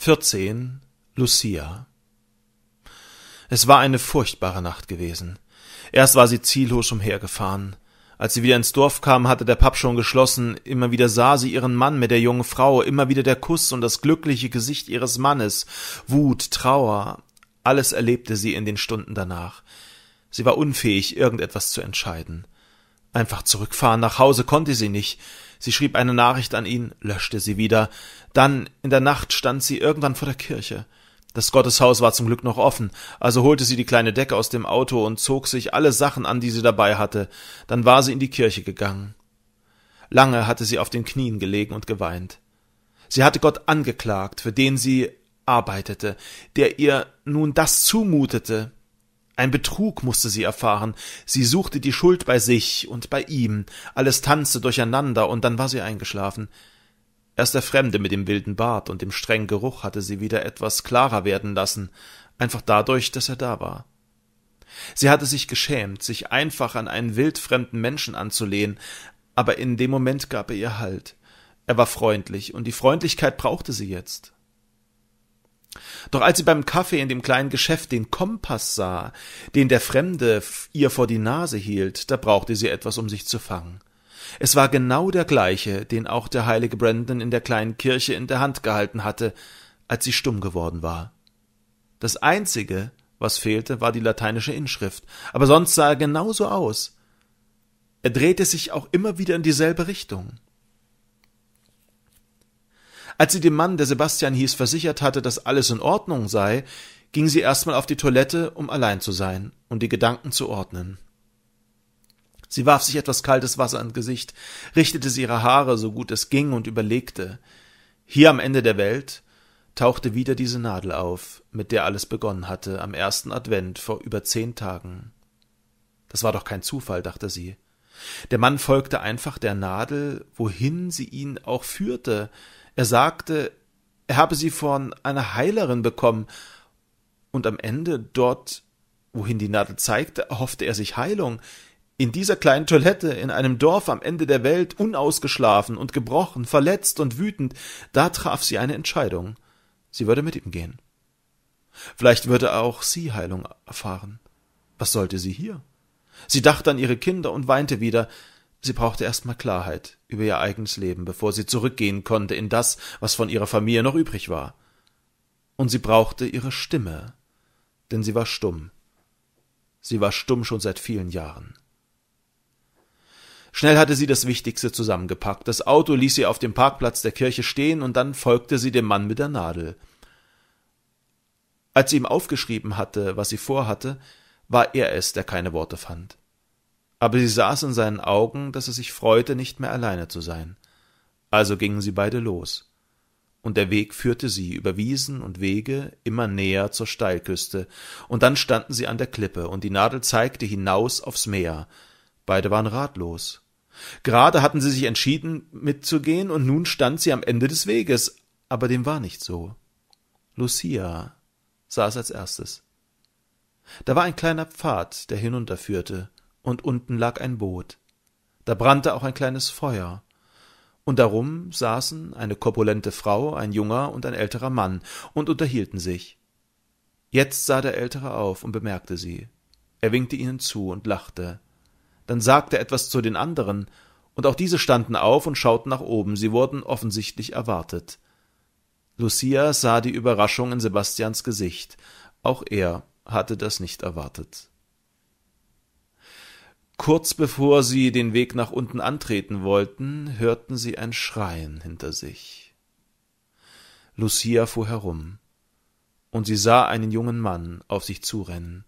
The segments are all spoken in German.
14. Lucia. Es war eine furchtbare Nacht gewesen. Erst war sie ziellos umhergefahren. Als sie wieder ins Dorf kam, hatte der Papp schon geschlossen. Immer wieder sah sie ihren Mann mit der jungen Frau, immer wieder der Kuss und das glückliche Gesicht ihres Mannes. Wut, Trauer, alles erlebte sie in den Stunden danach. Sie war unfähig, irgendetwas zu entscheiden. Einfach zurückfahren nach Hause konnte sie nicht. Sie schrieb eine Nachricht an ihn, löschte sie wieder. Dann in der Nacht stand sie irgendwann vor der Kirche. Das Gotteshaus war zum Glück noch offen, also holte sie die kleine Decke aus dem Auto und zog sich alle Sachen an, die sie dabei hatte. Dann war sie in die Kirche gegangen. Lange hatte sie auf den Knien gelegen und geweint. Sie hatte Gott angeklagt, für den sie arbeitete, der ihr nun das zumutete, ein Betrug musste sie erfahren. Sie suchte die Schuld bei sich und bei ihm. Alles tanzte durcheinander, und dann war sie eingeschlafen. Erst der Fremde mit dem wilden Bart und dem strengen Geruch hatte sie wieder etwas klarer werden lassen, einfach dadurch, dass er da war. Sie hatte sich geschämt, sich einfach an einen wildfremden Menschen anzulehnen, aber in dem Moment gab er ihr Halt. Er war freundlich, und die Freundlichkeit brauchte sie jetzt. Doch als sie beim Kaffee in dem kleinen Geschäft den Kompass sah, den der Fremde ihr vor die Nase hielt, da brauchte sie etwas, um sich zu fangen. Es war genau der gleiche, den auch der heilige Brandon in der kleinen Kirche in der Hand gehalten hatte, als sie stumm geworden war. Das einzige, was fehlte, war die lateinische Inschrift, aber sonst sah er genauso aus. Er drehte sich auch immer wieder in dieselbe Richtung. Als sie dem Mann, der Sebastian hieß, versichert hatte, dass alles in Ordnung sei, ging sie erstmal auf die Toilette, um allein zu sein und die Gedanken zu ordnen. Sie warf sich etwas kaltes Wasser ins Gesicht, richtete sie ihre Haare so gut es ging und überlegte. Hier am Ende der Welt tauchte wieder diese Nadel auf, mit der alles begonnen hatte, am ersten Advent vor über zehn Tagen. Das war doch kein Zufall, dachte sie. Der Mann folgte einfach der Nadel, wohin sie ihn auch führte. Er sagte, er habe sie von einer Heilerin bekommen, und am Ende dort, wohin die Nadel zeigte, erhoffte er sich Heilung, in dieser kleinen Toilette, in einem Dorf am Ende der Welt, unausgeschlafen und gebrochen, verletzt und wütend, da traf sie eine Entscheidung. Sie würde mit ihm gehen. Vielleicht würde auch sie Heilung erfahren. Was sollte sie hier? Sie dachte an ihre Kinder und weinte wieder. Sie brauchte erstmal Klarheit über ihr eigenes Leben, bevor sie zurückgehen konnte in das, was von ihrer Familie noch übrig war. Und sie brauchte ihre Stimme, denn sie war stumm. Sie war stumm schon seit vielen Jahren. Schnell hatte sie das Wichtigste zusammengepackt. Das Auto ließ sie auf dem Parkplatz der Kirche stehen und dann folgte sie dem Mann mit der Nadel. Als sie ihm aufgeschrieben hatte, was sie vorhatte, war er es, der keine Worte fand aber sie saß in seinen Augen, daß er sich freute, nicht mehr alleine zu sein. Also gingen sie beide los. Und der Weg führte sie über Wiesen und Wege immer näher zur Steilküste, und dann standen sie an der Klippe, und die Nadel zeigte hinaus aufs Meer. Beide waren ratlos. Gerade hatten sie sich entschieden, mitzugehen, und nun stand sie am Ende des Weges, aber dem war nicht so. Lucia saß als erstes. Da war ein kleiner Pfad, der hinunterführte, und unten lag ein Boot. Da brannte auch ein kleines Feuer. Und darum saßen eine korpulente Frau, ein junger und ein älterer Mann und unterhielten sich. Jetzt sah der Ältere auf und bemerkte sie. Er winkte ihnen zu und lachte. Dann sagte er etwas zu den anderen, und auch diese standen auf und schauten nach oben, sie wurden offensichtlich erwartet. Lucia sah die Überraschung in Sebastians Gesicht. Auch er hatte das nicht erwartet. Kurz bevor sie den Weg nach unten antreten wollten, hörten sie ein Schreien hinter sich. Lucia fuhr herum, und sie sah einen jungen Mann auf sich zurennen.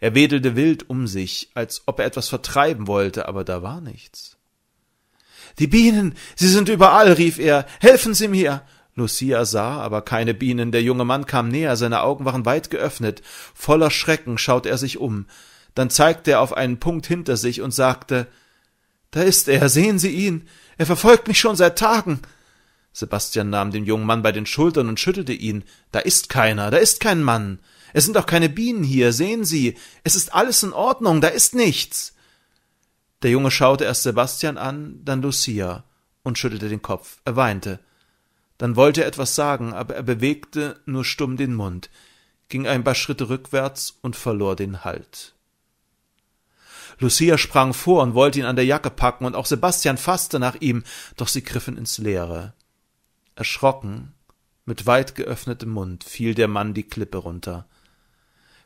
Er wedelte wild um sich, als ob er etwas vertreiben wollte, aber da war nichts. Die Bienen, sie sind überall, rief er, helfen Sie mir. Lucia sah aber keine Bienen, der junge Mann kam näher, seine Augen waren weit geöffnet, voller Schrecken schaute er sich um. Dann zeigte er auf einen Punkt hinter sich und sagte Da ist er, sehen Sie ihn, er verfolgt mich schon seit Tagen. Sebastian nahm den jungen Mann bei den Schultern und schüttelte ihn. Da ist keiner, da ist kein Mann. Es sind auch keine Bienen hier, sehen Sie. Es ist alles in Ordnung, da ist nichts. Der Junge schaute erst Sebastian an, dann Lucia und schüttelte den Kopf. Er weinte. Dann wollte er etwas sagen, aber er bewegte nur stumm den Mund, ging ein paar Schritte rückwärts und verlor den Halt. Lucia sprang vor und wollte ihn an der Jacke packen, und auch Sebastian fasste nach ihm, doch sie griffen ins Leere. Erschrocken, mit weit geöffnetem Mund, fiel der Mann die Klippe runter.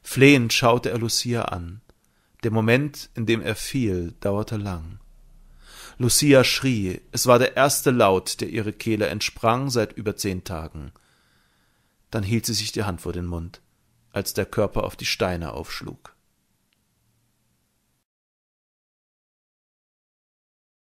Flehend schaute er Lucia an. Der Moment, in dem er fiel, dauerte lang. Lucia schrie, es war der erste Laut, der ihre Kehle entsprang seit über zehn Tagen. Dann hielt sie sich die Hand vor den Mund, als der Körper auf die Steine aufschlug.